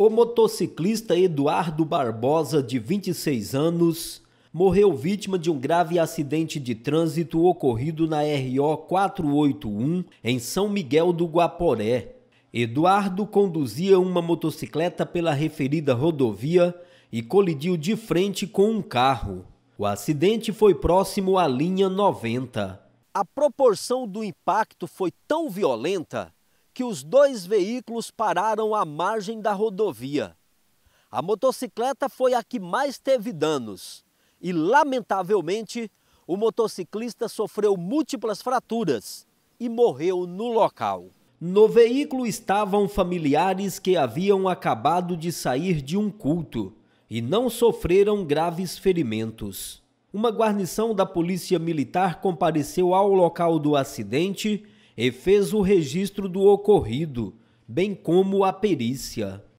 O motociclista Eduardo Barbosa, de 26 anos, morreu vítima de um grave acidente de trânsito ocorrido na RO 481 em São Miguel do Guaporé. Eduardo conduzia uma motocicleta pela referida rodovia e colidiu de frente com um carro. O acidente foi próximo à linha 90. A proporção do impacto foi tão violenta que os dois veículos pararam à margem da rodovia. A motocicleta foi a que mais teve danos e, lamentavelmente, o motociclista sofreu múltiplas fraturas e morreu no local. No veículo estavam familiares que haviam acabado de sair de um culto e não sofreram graves ferimentos. Uma guarnição da Polícia Militar compareceu ao local do acidente e fez o registro do ocorrido, bem como a perícia.